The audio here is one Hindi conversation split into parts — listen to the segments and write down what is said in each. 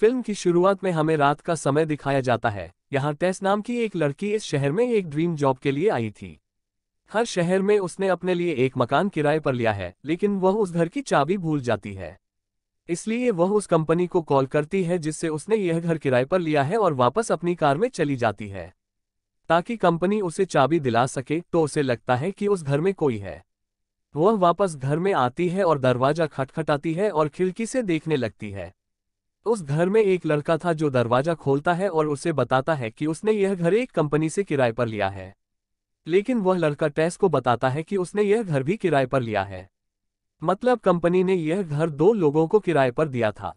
फिल्म की शुरुआत में हमें रात का समय दिखाया जाता है यहाँ टेस नाम की एक लड़की इस शहर में एक ड्रीम जॉब के लिए आई थी हर शहर में उसने अपने लिए एक मकान किराए पर लिया है लेकिन वह उस घर की चाबी भूल जाती है इसलिए वह उस कंपनी को कॉल करती है जिससे उसने यह घर किराए पर लिया है और वापस अपनी कार में चली जाती है ताकि कंपनी उसे चाबी दिला सके तो उसे लगता है कि उस घर में कोई है वह वापस घर में आती है और दरवाजा खटखटाती है और खिड़की से देखने लगती है उस घर में एक लड़का था जो दरवाजा खोलता है और उसे बताता है कि उसने यह घर एक कंपनी से किराए पर लिया है लेकिन वह लड़का टैस को बताता है कि उसने यह घर भी किराए पर लिया है मतलब कंपनी ने यह घर दो लोगों को किराए पर दिया था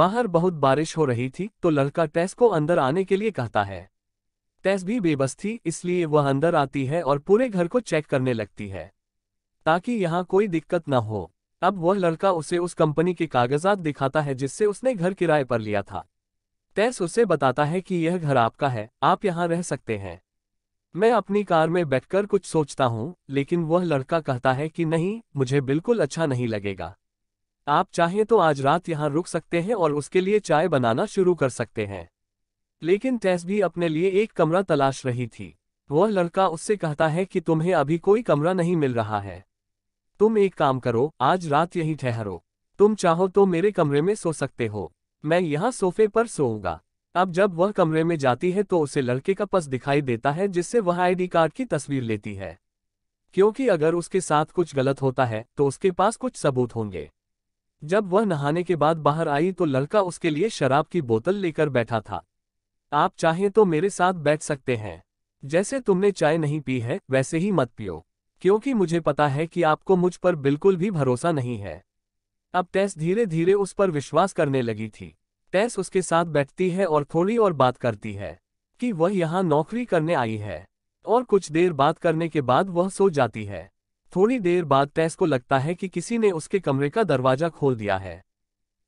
बाहर बहुत बारिश हो रही थी तो लड़का टैस को अंदर आने के लिए कहता है टैस भी बेबस थी इसलिए वह अंदर आती है और पूरे घर को चेक करने लगती है ताकि यहाँ कोई दिक्कत न हो अब वह लड़का उसे उस कंपनी के कागजात दिखाता है जिससे उसने घर किराए पर लिया था तैस उसे बताता है कि यह घर आपका है आप यहाँ रह सकते हैं मैं अपनी कार में बैठकर कुछ सोचता हूँ लेकिन वह लड़का कहता है कि नहीं मुझे बिल्कुल अच्छा नहीं लगेगा आप चाहें तो आज रात यहाँ रुक सकते हैं और उसके लिए चाय बनाना शुरू कर सकते हैं लेकिन टैस भी अपने लिए एक कमरा तलाश रही थी वह लड़का उससे कहता है कि तुम्हें अभी कोई कमरा नहीं मिल रहा है तुम एक काम करो आज रात यहीं ठहरो तुम चाहो तो मेरे कमरे में सो सकते हो मैं यहाँ सोफे पर सोऊंगा अब जब वह कमरे में जाती है तो उसे लड़के का पस दिखाई देता है जिससे वह आईडी कार्ड की तस्वीर लेती है क्योंकि अगर उसके साथ कुछ गलत होता है तो उसके पास कुछ सबूत होंगे जब वह नहाने के बाद बाहर आई तो लड़का उसके लिए शराब की बोतल लेकर बैठा था आप चाहें तो मेरे साथ बैठ सकते हैं जैसे तुमने चाय नहीं पी है वैसे ही मत पियो क्योंकि मुझे पता है कि आपको मुझ पर बिल्कुल भी भरोसा नहीं है अब टैस धीरे धीरे उस पर विश्वास करने लगी थी टैस उसके साथ बैठती है और थोड़ी और बात करती है कि वह यहाँ नौकरी करने आई है और कुछ देर बात करने के बाद वह सो जाती है थोड़ी देर बाद टैस को लगता है कि किसी ने उसके कमरे का दरवाजा खोल दिया है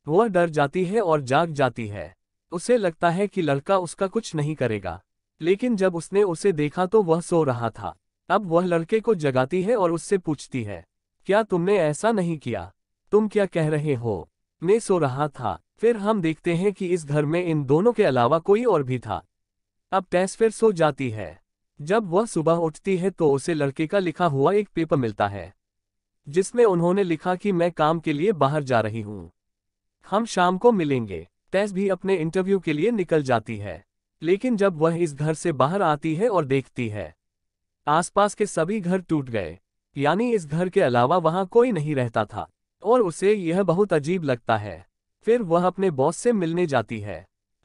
वह डर जाती है और जाग जाती है उसे लगता है कि लड़का उसका कुछ नहीं करेगा लेकिन जब उसने उसे देखा तो वह सो रहा था अब वह लड़के को जगाती है और उससे पूछती है क्या तुमने ऐसा नहीं किया तुम क्या कह रहे हो मैं सो रहा था फिर हम देखते हैं कि इस घर में इन दोनों के अलावा कोई और भी था अब टैस फिर सो जाती है जब वह सुबह उठती है तो उसे लड़के का लिखा हुआ एक पेपर मिलता है जिसमें उन्होंने लिखा कि मैं काम के लिए बाहर जा रही हूँ हम शाम को मिलेंगे टैस भी अपने इंटरव्यू के लिए निकल जाती है लेकिन जब वह इस घर से बाहर आती है और देखती है आसपास के सभी घर टूट गए यानी इस घर के अलावा वहां कोई नहीं रहता था और उसे यह बहुत अजीब लगता है फिर वह अपने बॉस से मिलने जाती है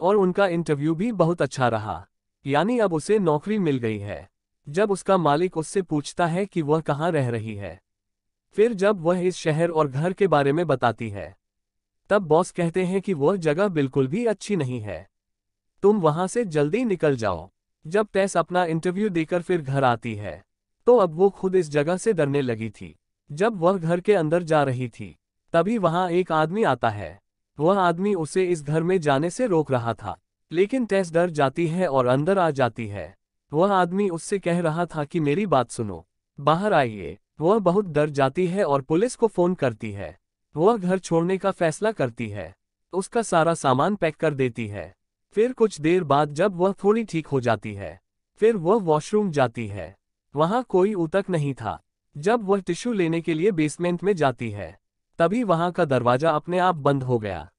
और उनका इंटरव्यू भी बहुत अच्छा रहा यानी अब उसे नौकरी मिल गई है जब उसका मालिक उससे पूछता है कि वह कहाँ रह रही है फिर जब वह इस शहर और घर के बारे में बताती है तब बॉस कहते हैं कि वह जगह बिल्कुल भी अच्छी नहीं है तुम वहां से जल्दी निकल जाओ जब टैस अपना इंटरव्यू देकर फिर घर आती है तो अब वो खुद इस जगह से डरने लगी थी जब वह घर के अंदर जा रही थी तभी वहां एक आदमी आता है वह आदमी उसे इस घर में जाने से रोक रहा था लेकिन टैस डर जाती है और अंदर आ जाती है वह आदमी उससे कह रहा था कि मेरी बात सुनो बाहर आइए वह बहुत डर जाती है और पुलिस को फोन करती है वह घर छोड़ने का फैसला करती है उसका सारा सामान पैक कर देती है फिर कुछ देर बाद जब वह थोड़ी ठीक हो जाती है फिर वह वॉशरूम जाती है वहां कोई उतक नहीं था जब वह टिश्यू लेने के लिए बेसमेंट में जाती है तभी वहां का दरवाजा अपने आप बंद हो गया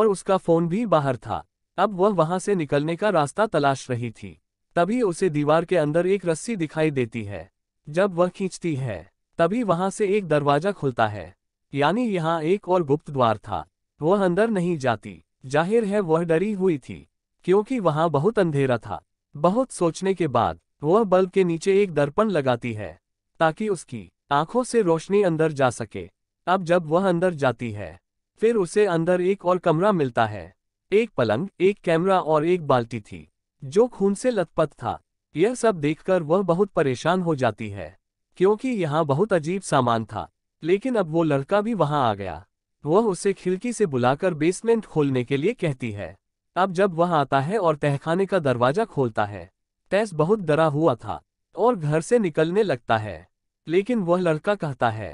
और उसका फोन भी बाहर था अब वह वहां से निकलने का रास्ता तलाश रही थी तभी उसे दीवार के अंदर एक रस्सी दिखाई देती है जब वह खींचती है तभी वहां से एक दरवाजा खुलता है यानी यहाँ एक और गुप्त द्वार था वह अंदर नहीं जाती जाहिर है वह डरी हुई थी क्योंकि वहां बहुत अंधेरा था बहुत सोचने के बाद वह बल्ब के नीचे एक दर्पण लगाती है ताकि उसकी आंखों से रोशनी अंदर जा सके अब जब वह अंदर जाती है फिर उसे अंदर एक और कमरा मिलता है एक पलंग एक कैमरा और एक बाल्टी थी जो खून से लथपथ था यह सब देखकर वह बहुत परेशान हो जाती है क्योंकि यहाँ बहुत अजीब सामान था लेकिन अब वो लड़का भी वहां आ गया वह उसे खिड़की से बुलाकर बेसमेंट खोलने के लिए कहती है अब जब वह आता है और तहखाने का दरवाजा खोलता है तैस बहुत डरा हुआ था और घर से निकलने लगता है लेकिन वह लड़का कहता है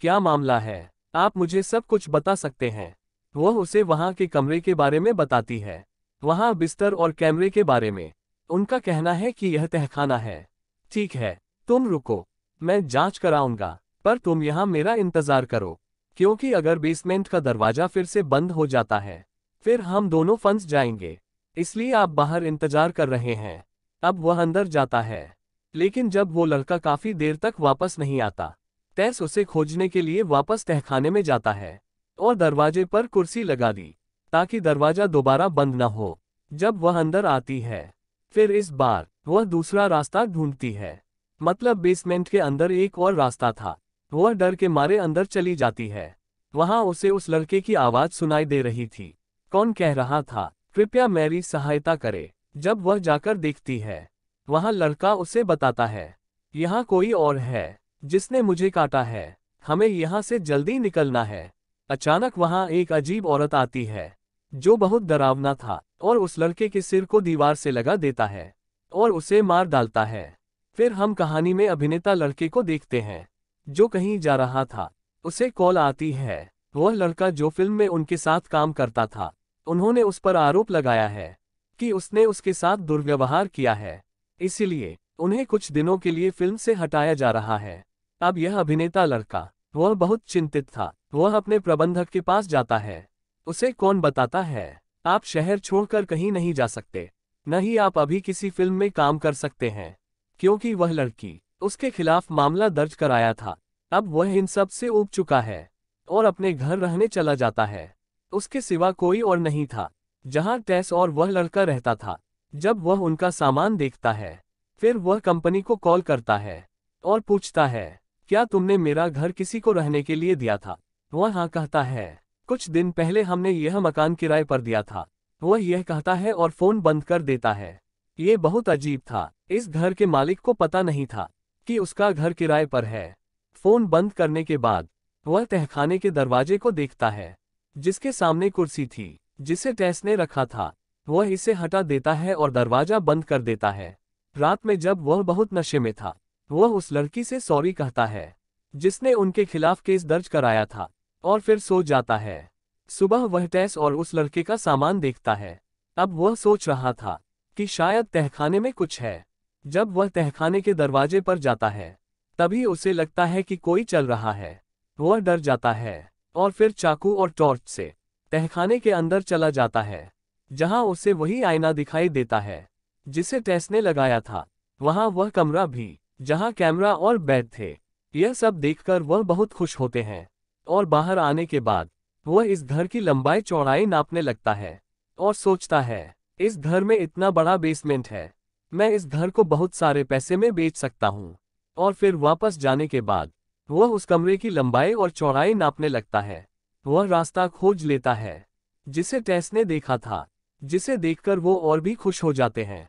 क्या मामला है आप मुझे सब कुछ बता सकते हैं वह उसे वहां के कमरे के बारे में बताती है वहां बिस्तर और कैमरे के बारे में उनका कहना है कि यह तहखाना है ठीक है तुम रुको मैं जांच कराऊंगा पर तुम यहां मेरा इंतजार करो क्योंकि अगर बेसमेंट का दरवाजा फिर से बंद हो जाता है फिर हम दोनों फंस जाएंगे इसलिए आप बाहर इंतजार कर रहे हैं अब वह अंदर जाता है लेकिन जब वो लड़का काफी देर तक वापस नहीं आता तैस उसे खोजने के लिए वापस तहखाने में जाता है और दरवाजे पर कुर्सी लगा दी ताकि दरवाजा दोबारा बंद न हो जब वह अंदर आती है फिर इस बार वह दूसरा रास्ता ढूंढती है मतलब बेसमेंट के अंदर एक और रास्ता था वह डर के मारे अंदर चली जाती है वहां उसे उस लड़के की आवाज सुनाई दे रही थी कौन कह रहा था कृपया मेरी सहायता करे जब वह जाकर देखती है वहां लड़का उसे बताता है यहाँ कोई और है जिसने मुझे काटा है हमें यहाँ से जल्दी निकलना है अचानक वहाँ एक अजीब औरत आती है जो बहुत डरावना था और उस लड़के के सिर को दीवार से लगा देता है और उसे मार डालता है फिर हम कहानी में अभिनेता लड़के को देखते हैं जो कहीं जा रहा था उसे कॉल आती है वह लड़का जो फिल्म में उनके साथ काम करता था उन्होंने उस पर आरोप लगाया है कि उसने उसके साथ दुर्व्यवहार किया है इसीलिए उन्हें कुछ दिनों के लिए फिल्म से हटाया जा रहा है अब यह अभिनेता लड़का वह बहुत चिंतित था वह अपने प्रबंधक के पास जाता है उसे कौन बताता है आप शहर छोड़कर कहीं नहीं जा सकते न ही आप अभी किसी फिल्म में काम कर सकते हैं क्योंकि वह लड़की उसके खिलाफ मामला दर्ज कराया था अब वह इन सब से उग चुका है और अपने घर रहने चला जाता है उसके सिवा कोई और नहीं था जहां टैस और वह लड़का रहता था जब वह उनका सामान देखता है फिर वह कंपनी को कॉल करता है और पूछता है क्या तुमने मेरा घर किसी को रहने के लिए दिया था वह हाँ कहता है कुछ दिन पहले हमने यह मकान किराए पर दिया था वह यह कहता है और फोन बंद कर देता है ये बहुत अजीब था इस घर के मालिक को पता नहीं था कि उसका घर किराए पर है फोन बंद करने के बाद वह तहखाने के दरवाजे को देखता है जिसके सामने कुर्सी थी जिसे टैस ने रखा था वह इसे हटा देता है और दरवाजा बंद कर देता है रात में जब वह बहुत नशे में था वह उस लड़की से सॉरी कहता है जिसने उनके खिलाफ केस दर्ज कराया था और फिर सो जाता है सुबह वह टैस और उस लड़के का सामान देखता है अब वह सोच रहा था कि शायद तहखाने में कुछ है जब वह तहखाने के दरवाजे पर जाता है तभी उसे लगता है कि कोई चल रहा है वह डर जाता है और फिर चाकू और टॉर्च से तहखाने के अंदर चला जाता है जहां उसे वही आईना दिखाई देता है जिसे टेस ने लगाया था वहां वह कमरा भी जहां कैमरा और बेड थे यह सब देखकर वह बहुत खुश होते हैं और बाहर आने के बाद वह इस घर की लंबाई चौड़ाई नापने लगता है और सोचता है इस घर में इतना बड़ा बेसमेंट है मैं इस घर को बहुत सारे पैसे में बेच सकता हूँ और फिर वापस जाने के बाद वह उस कमरे की लंबाई और चौड़ाई नापने लगता है वह रास्ता खोज लेता है जिसे टैस ने देखा था जिसे देखकर वो और भी खुश हो जाते हैं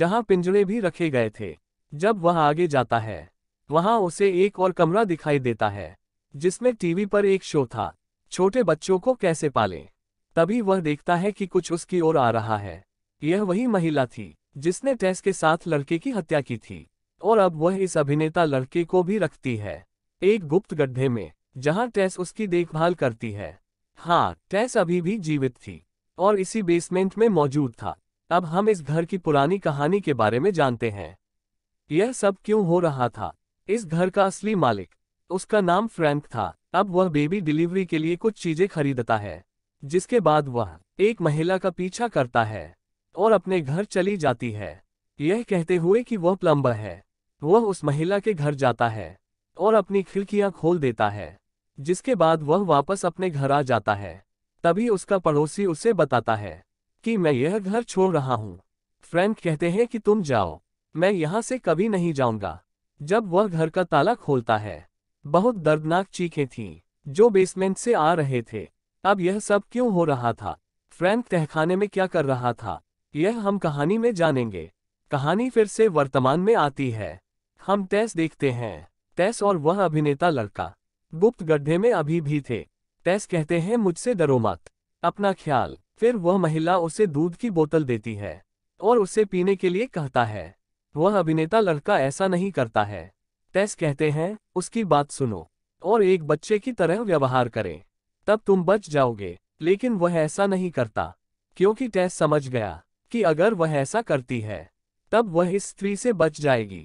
जहां पिंजरे भी रखे गए थे जब वह आगे जाता है वहां उसे एक और कमरा दिखाई देता है जिसमें टीवी पर एक शो था छोटे बच्चों को कैसे पालें तभी वह देखता है कि कुछ उसकी ओर आ रहा है यह वही महिला थी जिसने टैस के साथ लड़के की हत्या की थी और अब वह इस अभिनेता लड़के को भी रखती है एक गुप्त गड्ढे में जहां टेस उसकी देखभाल करती है हाँ टेस अभी भी जीवित थी और इसी बेसमेंट में मौजूद था अब हम इस घर की पुरानी कहानी के बारे में जानते हैं यह सब क्यों हो रहा था इस घर का असली मालिक उसका नाम फ्रैंक था अब वह बेबी डिलीवरी के लिए कुछ चीजें खरीदता है जिसके बाद वह एक महिला का पीछा करता है और अपने घर चली जाती है यह कहते हुए कि वह प्लम्बर है वह उस महिला के घर जाता है और अपनी खिड़कियां खोल देता है जिसके बाद वह वापस अपने घर आ जाता है तभी उसका पड़ोसी उसे बताता है कि मैं यह घर छोड़ रहा हूँ फ्रैंक कहते हैं कि तुम जाओ मैं यहाँ से कभी नहीं जाऊँगा जब वह घर का ताला खोलता है बहुत दर्दनाक चीखें थीं जो बेसमेंट से आ रहे थे अब यह सब क्यों हो रहा था फ्रैंक तहखाने में क्या कर रहा था यह हम कहानी में जानेंगे कहानी फिर से वर्तमान में आती है हम तेज देखते हैं टैस और वह अभिनेता लड़का गुप्त गड्ढे में अभी भी थे टैस कहते हैं मुझसे डरो मत अपना ख्याल फिर वह महिला उसे दूध की बोतल देती है और उसे पीने के लिए कहता है वह अभिनेता लड़का ऐसा नहीं करता है तैस कहते हैं उसकी बात सुनो और एक बच्चे की तरह व्यवहार करें तब तुम बच जाओगे लेकिन वह ऐसा नहीं करता क्योंकि टैस समझ गया कि अगर वह ऐसा करती है तब वह इस स्त्री से बच जाएगी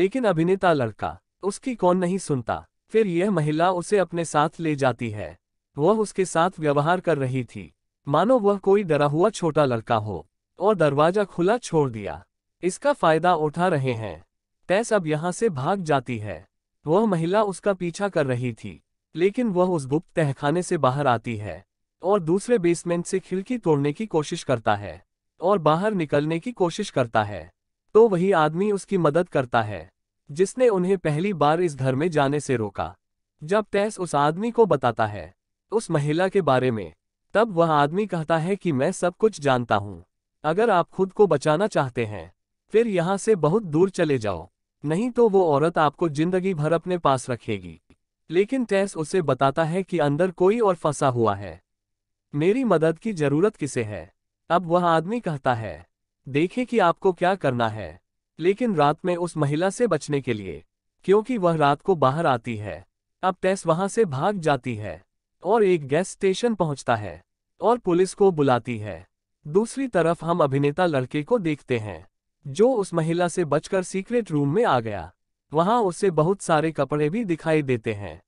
लेकिन अभिनेता लड़का उसकी कौन नहीं सुनता फिर यह महिला उसे अपने साथ ले जाती है वह उसके साथ व्यवहार कर रही थी मानो वह कोई डरा हुआ छोटा लड़का हो और दरवाजा खुला छोड़ दिया इसका फायदा उठा रहे हैं टैस अब यहाँ से भाग जाती है वह महिला उसका पीछा कर रही थी लेकिन वह उस गुप्त तहखाने से बाहर आती है और दूसरे बेसमेंट से खिड़की तोड़ने की कोशिश करता है और बाहर निकलने की कोशिश करता है तो वही आदमी उसकी मदद करता है जिसने उन्हें पहली बार इस घर में जाने से रोका जब तैस उस आदमी को बताता है उस महिला के बारे में तब वह आदमी कहता है कि मैं सब कुछ जानता हूँ अगर आप खुद को बचाना चाहते हैं फिर यहाँ से बहुत दूर चले जाओ नहीं तो वो औरत आपको जिंदगी भर अपने पास रखेगी लेकिन टैस उसे बताता है कि अंदर कोई और फंसा हुआ है मेरी मदद की जरूरत किसे है अब वह आदमी कहता है देखे कि आपको क्या करना है लेकिन रात में उस महिला से बचने के लिए क्योंकि वह रात को बाहर आती है अब टेस वहां से भाग जाती है और एक गैस स्टेशन पहुंचता है और पुलिस को बुलाती है दूसरी तरफ हम अभिनेता लड़के को देखते हैं जो उस महिला से बचकर सीक्रेट रूम में आ गया वहां उसे बहुत सारे कपड़े भी दिखाई देते हैं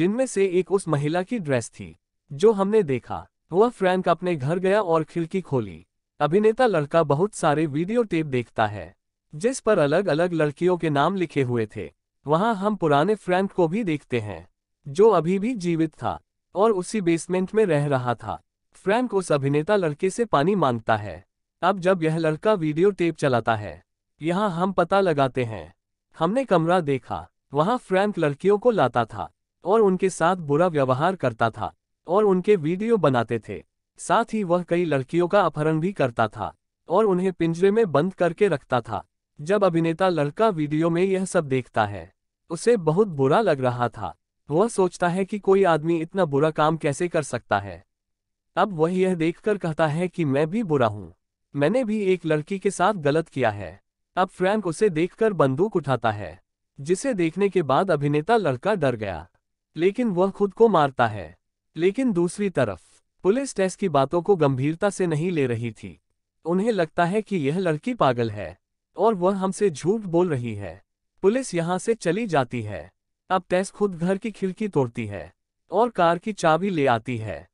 जिनमें से एक उस महिला की ड्रेस थी जो हमने देखा वह फ्रैंक अपने घर गया और खिड़की खोली अभिनेता लड़का बहुत सारे वीडियो टेप देखता है जिस पर अलग अलग लड़कियों के नाम लिखे हुए थे वहां हम पुराने फ्रैंक को भी देखते हैं जो अभी भी जीवित था और उसी बेसमेंट में रह रहा था फ्रैंक उस अभिनेता लड़के से पानी मांगता है अब जब यह लड़का वीडियो टेप चलाता है यहाँ हम पता लगाते हैं हमने कमरा देखा वहाँ फ्रैंक लड़कियों को लाता था और उनके साथ बुरा व्यवहार करता था और उनके वीडियो बनाते थे साथ ही वह कई लड़कियों का अपहरण भी करता था और उन्हें पिंजरे में बंद करके रखता था जब अभिनेता लड़का वीडियो में यह सब देखता है उसे बहुत बुरा लग रहा था वह सोचता है कि कोई आदमी इतना बुरा काम कैसे कर सकता है अब वह यह देखकर कहता है कि मैं भी बुरा हूं मैंने भी एक लड़की के साथ गलत किया है अब फ्रैंक उसे देखकर बंदूक उठाता है जिसे देखने के बाद अभिनेता लड़का डर गया लेकिन वह खुद को मारता है लेकिन दूसरी तरफ पुलिस टेस्ट की बातों को गंभीरता से नहीं ले रही थी उन्हें लगता है कि यह लड़की पागल है और वह हमसे झूठ बोल रही है पुलिस यहाँ से चली जाती है अब तैस खुद घर की खिड़की तोड़ती है और कार की चाबी ले आती है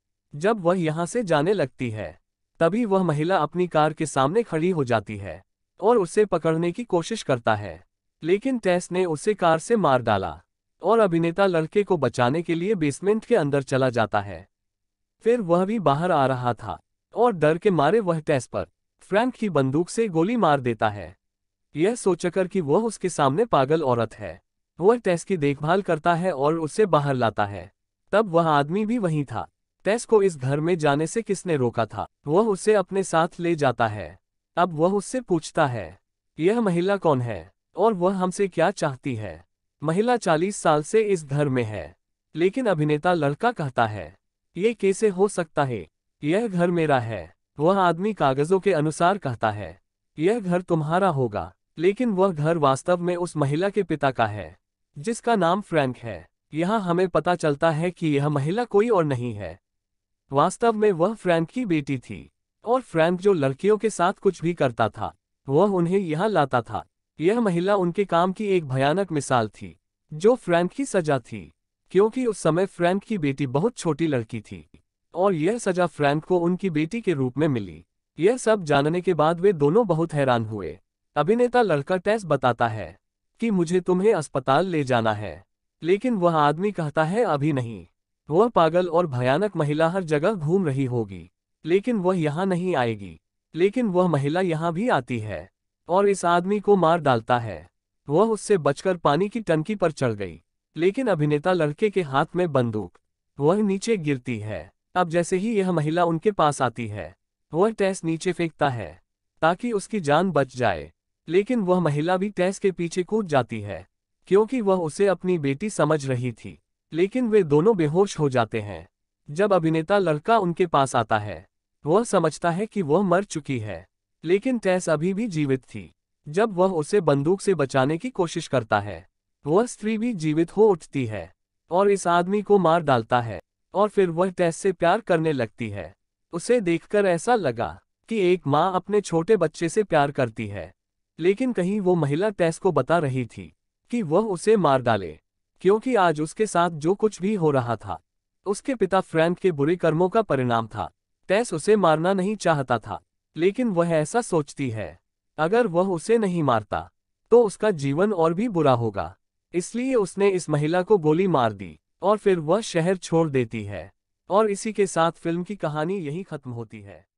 जब वह यहाँ से जाने लगती है तभी वह महिला अपनी कार के सामने खड़ी हो जाती है और उसे पकड़ने की कोशिश करता है लेकिन टैस ने उसे कार से मार डाला और अभिनेता लड़के को बचाने के लिए बेसमेंट के अंदर चला जाता है फिर वह भी बाहर आ रहा था और डर के मारे वह टेस पर फ्रैंक की बंदूक से गोली मार देता है यह सोचकर कि वह उसके सामने पागल औरत है वह टेस की देखभाल करता है और उसे बाहर लाता है तब वह आदमी भी वहीं था टेस को इस घर में जाने से किसने रोका था वह उसे अपने साथ ले जाता है अब वह उससे पूछता है यह महिला कौन है और वह हमसे क्या चाहती है महिला चालीस साल से इस घर में है लेकिन अभिनेता लड़का कहता है ये कैसे हो सकता है यह घर मेरा है वह आदमी कागजों के अनुसार कहता है यह घर तुम्हारा होगा लेकिन वह घर वास्तव में उस महिला के पिता का है जिसका नाम फ्रैंक है यहाँ हमें पता चलता है कि यह महिला कोई और नहीं है वास्तव में वह फ्रैंक की बेटी थी और फ्रैंक जो लड़कियों के साथ कुछ भी करता था वह उन्हें यहाँ लाता था यह महिला उनके काम की एक भयानक मिसाल थी जो फ्रैंक की सजा थी क्योंकि उस समय फ्रैंक की बेटी बहुत छोटी लड़की थी और यह सजा फ्रैंक को उनकी बेटी के रूप में मिली यह सब जानने के बाद वे दोनों बहुत हैरान हुए अभिनेता लड़का टेस्ट बताता है कि मुझे तुम्हें अस्पताल ले जाना है लेकिन वह आदमी कहता है अभी नहीं वह पागल और भयानक महिला हर जगह घूम रही होगी लेकिन वह यहाँ नहीं आएगी लेकिन वह महिला यहाँ भी आती है और इस आदमी को मार डालता है वह उससे बचकर पानी की टंकी पर चढ़ गई लेकिन अभिनेता लड़के के हाथ में बंदूक वह नीचे गिरती है अब जैसे ही यह महिला उनके पास आती है वह टैस नीचे फेंकता है ताकि उसकी जान बच जाए लेकिन वह महिला भी टैस के पीछे कूद जाती है क्योंकि वह उसे अपनी बेटी समझ रही थी लेकिन वे दोनों बेहोश हो जाते हैं जब अभिनेता लड़का उनके पास आता है वह समझता है कि वह मर चुकी है लेकिन टैस अभी भी जीवित थी जब वह उसे बंदूक से बचाने की कोशिश करता है वह स्त्री भी जीवित हो उठती है और इस आदमी को मार डालता है और फिर वह टैस से प्यार करने लगती है उसे देखकर ऐसा लगा कि एक माँ अपने छोटे बच्चे से प्यार करती है लेकिन कहीं वो महिला टैस को बता रही थी कि वह उसे मार डाले क्योंकि आज उसके साथ जो कुछ भी हो रहा था उसके पिता फ्रैंक के बुरे कर्मों का परिणाम था टैस उसे मारना नहीं चाहता था लेकिन वह ऐसा सोचती है अगर वह उसे नहीं मारता तो उसका जीवन और भी बुरा होगा इसलिए उसने इस महिला को गोली मार दी और फिर वह शहर छोड़ देती है और इसी के साथ फिल्म की कहानी यही खत्म होती है